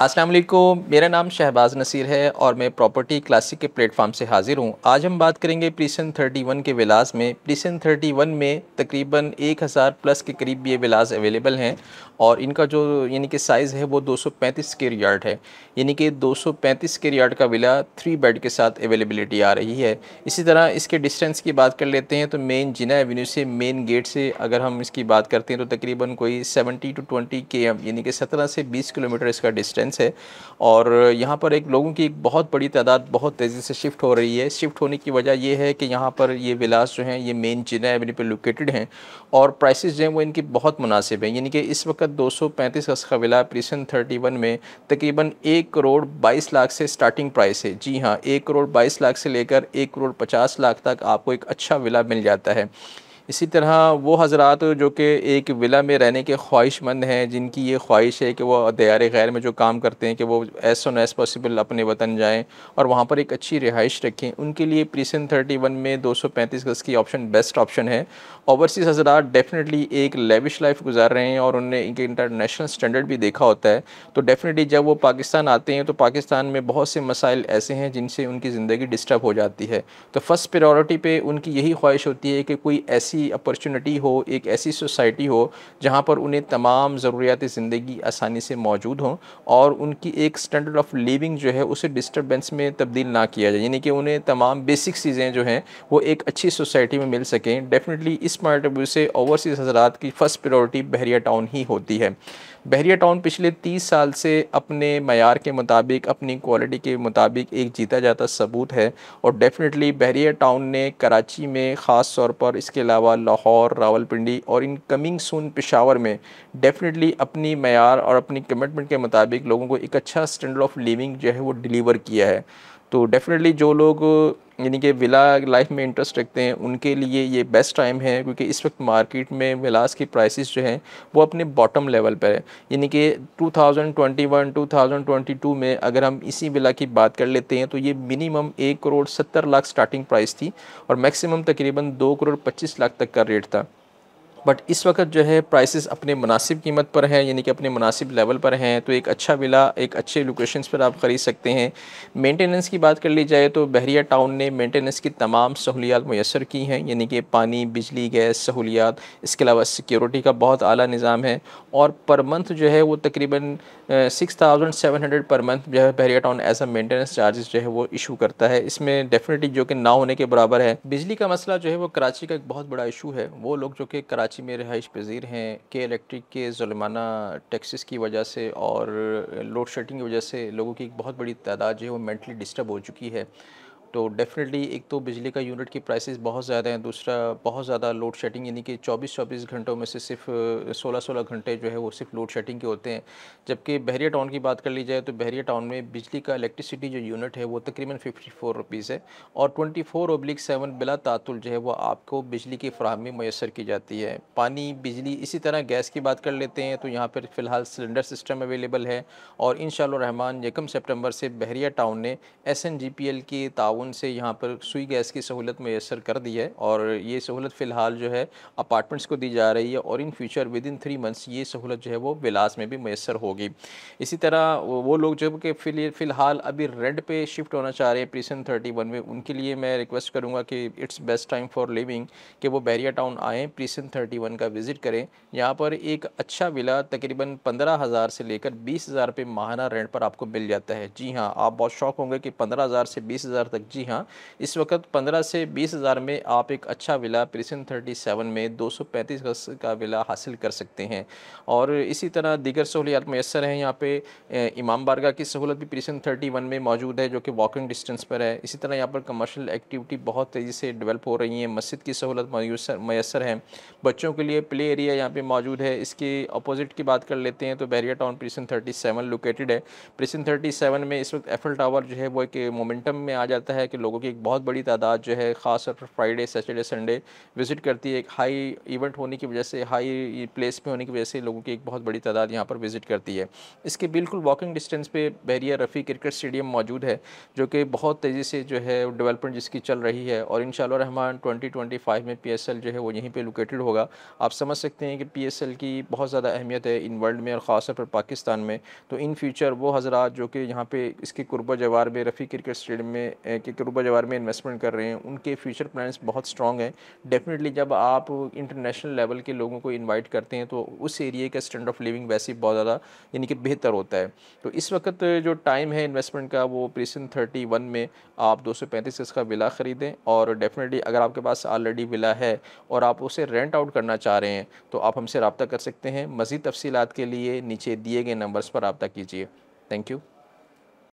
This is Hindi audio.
अस्सलाम वालेकुम मेरा नाम शहबाज नसीर है और मैं प्रॉपर्टी क्लासिक के प्लेटफार्म से हाज़िर हूँ आज हम बात करेंगे प्रीसन 31 के विलास में प्रीसन 31 में तकरीबन 1000 प्लस के करीब ये विलास अवेलेबल हैं और इनका जो यानी कि साइज़ है वो 235 स्क्वेयर यार्ड है यानी कि 235 स्क्वेयर यार्ड का विला थ्री बेड के साथ अवेलेबलिटी आ रही है इसी तरह इसके डिस्टेंस की बात कर लेते हैं तो मेन जिना एवेन्यू से मेन गेट से अगर हम इसकी बात करते हैं तो तकरीबन कोई सेवेंटी टू ट्वेंटी के यानी कि सत्रह से बीस किलोमीटर इसका डिस्टेंस सेंस है और यहाँ पर एक लोगों की एक बहुत बड़ी तादाद बहुत तेज़ी से शिफ्ट हो रही है शिफ्ट होने की वजह यह है कि यहाँ पर ये विलास जो हैं ये मेन चिना एवेन्यू पर लोकेटेड हैं और प्राइसेस जो हैं वो इनकी बहुत मुनासिब हैं यानी कि इस वक्त दो सौ पैंतीस गज का विला प्रीसन थर्टी वन में तकरीबन एक करोड़ बाईस लाख से स्टार्टिंग प्राइस है जी हाँ एक करोड़ बाईस लाख से लेकर एक करोड़ पचास लाख तक आपको एक अच्छा विला मिल जाता है इसी तरह वो हजरात जो कि एक विला में रहने के ख्वाहिशमंद हैं जिनकी ये ख्वाहिश है कि वो दया गैर में जो काम करते हैं कि वो एस सोन एस पॉसिबल अपने वतन जाएँ और वहाँ पर एक अच्छी रिहाइश रखें उनके लिए प्रीसन थर्टी वन में दो सौ पैंतीस गज़ की ऑप्शन बेस्ट ऑप्शन है ओवरसीज़ हजरात डेफिनेटली एक लेविश लाइफ गुजार रहे हैं और उनने इनके इंटरनेशनल स्टैंडर्ड भी देखा होता है तो डेफिनेटली जब वो पाकिस्तान आते हैं तो पाकिस्तान में बहुत से मसाइल ऐसे हैं जिनसे उनकी ज़िंदगी डिस्टर्ब हो जाती है तो फ़र्स्ट प्रायोरिटी पे उनकी यही ख्वाहिश होती है कि कोई ऐसी ऐसी अपॉर्चुनिटी हो एक ऐसी सोसाइटी हो जहाँ पर उन्हें तमाम ज़रूरियात ज़िंदगी आसानी से मौजूद हों और उनकी एक स्टैंडर्ड ऑफ लिविंग जो है उसे डिस्टर्बेंस में तब्दील ना किया जाए यानी कि उन्हें तमाम बेसिक चीज़ें जो हैं वो एक अच्छी सोसाइटी में मिल सकें डेफिनेटली इस पॉइंट ऑफ व्यू से ओवरसीज़ हजरात की फ़र्स्ट प्रायोरिटी बहरिया टाउन ही होती है बहरिया टाउन पिछले तीस साल से अपने मैार के मुताबिक अपनी क्वालिटी के मुताबिक एक जीता जाता सबूत है और डेफिनेटली बहरिया टाउन ने कराची में ख़ास तौर पर इसके अलावा लाहौर रावलपिंडी और इन कमिंग सून पिशावर में डेफिनेटली अपनी मैार और अपनी कमिटमेंट के मुताबिक लोगों को एक अच्छा स्टैंडर्ड ऑफ लिविंग जो है वो डिलीवर किया है तो डेफिनेटली जो लोग यानी कि विला लाइफ में इंटरेस्ट रखते हैं उनके लिए ये बेस्ट टाइम है क्योंकि इस वक्त मार्केट में विलास की प्राइसेस जो हैं वो अपने बॉटम लेवल पर है यानी कि 2021 2022 में अगर हम इसी विला की बात कर लेते हैं तो ये मिनिमम एक करोड़ सत्तर लाख स्टार्टिंग प्राइस थी और मैक्सिमम तकरीबन दो करोड़ पच्चीस लाख तक का रेट था बट इस वक्त जो है प्राइसेस अपने मुनासिब कीमत पर हैं यानी कि अपने मुनासिब लेवल पर हैं तो एक अच्छा विला एक अच्छे लोकेशंस पर आप ख़रीद सकते हैं मेंटेनेंस की बात कर ली जाए तो बहरिया टाउन ने मेंटेनेंस की तमाम सहूलियात मैसर की हैं यानी कि पानी बिजली गैस सहूलियात इसके अलावा सिक्योरिटी का बहुत अली निज़ाम है और पर मंथ जो है वो तकरीबन six thousand seven hundred per month जो है Bahria town as a maintenance charges जो है वो इशू करता है इसमें डेफिनेटली जो कि ना होने के बराबर है बिजली का मसला जो है वो कराची का एक बहुत बड़ा इशू है वो लोग जो कि कराची कराची में रहाइश पजीर हैं के इलेक्ट्रिक के जुलमाना टैक्सेस की वजह से और लोड शेडिंग की वजह से लोगों की एक बहुत बड़ी तादाद जो है वो मेंटली डिस्टर्ब हो चुकी है तो डेफिनेटली एक तो बिजली का यूनिट की प्राइसेस बहुत ज़्यादा हैं दूसरा बहुत ज़्यादा लोड शेडिंग यानी कि 24-24 घंटों में से सिर्फ 16-16 घंटे जो है वो सिर्फ लोड शेडिंग के होते हैं जबकि बहरिया टाउन की बात कर ली जाए तो बहरिया टाउन में बिजली का इलेक्ट्रिसिटी जो यूनिट है वो तकरीबन फिफ्टी फोर रुपीज़ है और ट्वेंटी फोर ओब्लिक सेवन बिला तातुल जो है वो आपको बिजली की फ्राहमी मैसर की जाती है पानी बिजली इसी तरह गैस की बात कर लेते हैं तो यहाँ पर फ़िलहाल सिलेंडर सिस्टम अवेलेबल है और इन रहमान यकम सेप्टेम्बर से बहरिया टाउन ने S N G P L की ताउन से यहाँ पर सुई गैस की सहूलत मैसर कर दी है और ये सहूलत फ़िलहाल जो है अपार्टमेंट्स को दी जा रही है और in future within three months ये सहूलत जो है वो विलास में भी मैसर होगी इसी तरह वो लोग जो कि फ़िलहाल अभी रेंट पे शिफ्ट होना चाह रहे हैं प्रीसन थर्टी वन में उनके लिए मैं रिक्वेस्ट करूँगा कि it's best time for living कि वो बैरिया टाउन आएँ प्रीसन थर्टी वन का विज़िट करें यहाँ पर एक अच्छा विला तकरीबन पंद्रह हज़ार से लेकर बीस हज़ार रुपये माहाना रेंट पर आपको मिल जाता है जी हाँ आप बहुत शौक होंगे कि पंद्रह हज़ार से बीस हज़ार तक जी हाँ इस वक्त 15 से 20,000 में आप एक अच्छा विला प्रिसन 37 में 235 गज का विला हासिल कर सकते हैं और इसी तरह दीगर सहूलियात मैसर हैं यहाँ पे इमाम बारगा की सहूलत भी प्रिसन 31 में मौजूद है जो कि वॉकिंग डिस्टेंस पर है इसी तरह यहाँ पर कमर्शल एक्टिविटी बहुत तेज़ी से डेवलप हो रही है मस्जिद की सहूलत मैसर है बच्चों के लिए प्ले एरिया यहाँ पर मौजूद है इसके अपोजिट की बात कर लेते हैं तो Bahria town precinct thirty located है प्रिसन थर्टी में इस वक्त एफल टावर जो है वो एक मोमेंटम में आ जाता है है कि लोगों की एक बहुत बड़ी तादाद जो है ख़ास तौर पर फ्राइडे सैटरडे संडे विज़िट करती है एक हाई इवेंट होने की वजह से हाई प्लेस पे होने की वजह से लोगों की एक बहुत बड़ी तादाद यहाँ पर विज़िट करती है इसके बिल्कुल वॉकिंग डिस्टेंस पे बहरिया रफ़ी क्रिकेट स्टेडियम मौजूद है जो कि बहुत तेज़ी से जो है डेवलपमेंट जिसकी चल रही है और इन रहमान ट्वेंटी में पी जो है वो यहीं पर लोकेटेड होगा आप समझ सकते हैं कि पी की बहुत ज़्यादा अहमियत है इन वर्ल्ड में और ख़ासतौर पर पाकिस्तान में तो इन फ्यूचर वो हज़रा जो कि यहाँ पर इसके कुर्ब जवार में रफ़ी क्रिकेट स्टेडियम में के करूबा जवार में इन्वेस्टमेंट कर रहे हैं उनके फ्यूचर प्लान्स बहुत स्ट्रॉग हैं डेफिनेटली जब आप इंटरनेशनल लेवल के लोगों को इन्वाइट करते हैं तो उस एरिए का स्टैंड ऑफ लिविंग वैसे बहुत ज़्यादा यानी कि बेहतर होता है तो इस वक्त जो टाइम है इन्वेस्टमेंट का वो प्रीसन थर्टी वन में आप दो सौ पैंतीस इसका विला ख़रीदें और डेफिनेटली अगर आपके पास ऑलरेडी विला है और आप उसे रेंट आउट करना चाह रहे हैं तो आप हमसे रबता कर सकते हैं मज़ीद तफसीत के लिए नीचे दिए गए नंबर्स पर रबता कीजिए थैंक यू